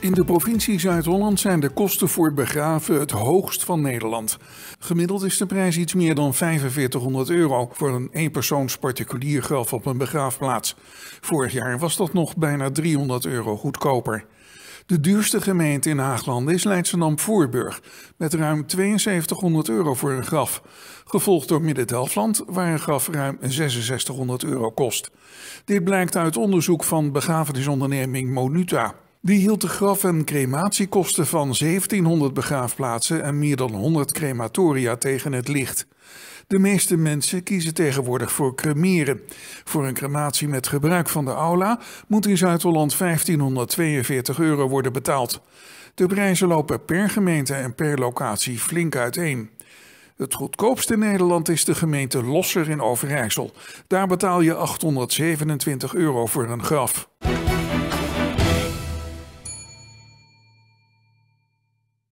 In de provincie Zuid-Holland zijn de kosten voor begraven het hoogst van Nederland. Gemiddeld is de prijs iets meer dan 4500 euro voor een eenpersoons particulier graf op een begraafplaats. Vorig jaar was dat nog bijna 300 euro goedkoper. De duurste gemeente in Haagland is Leidschendam-Voorburg, met ruim 7200 euro voor een graf. Gevolgd door Midden-Delfland, waar een graf ruim 6600 euro kost. Dit blijkt uit onderzoek van begrafenisonderneming Monuta. Die hield de graf- en crematiekosten van 1700 begraafplaatsen en meer dan 100 crematoria tegen het licht. De meeste mensen kiezen tegenwoordig voor cremeren. Voor een crematie met gebruik van de aula moet in Zuid-Holland 1542 euro worden betaald. De prijzen lopen per gemeente en per locatie flink uiteen. Het goedkoopste in Nederland is de gemeente Losser in Overijssel. Daar betaal je 827 euro voor een graf.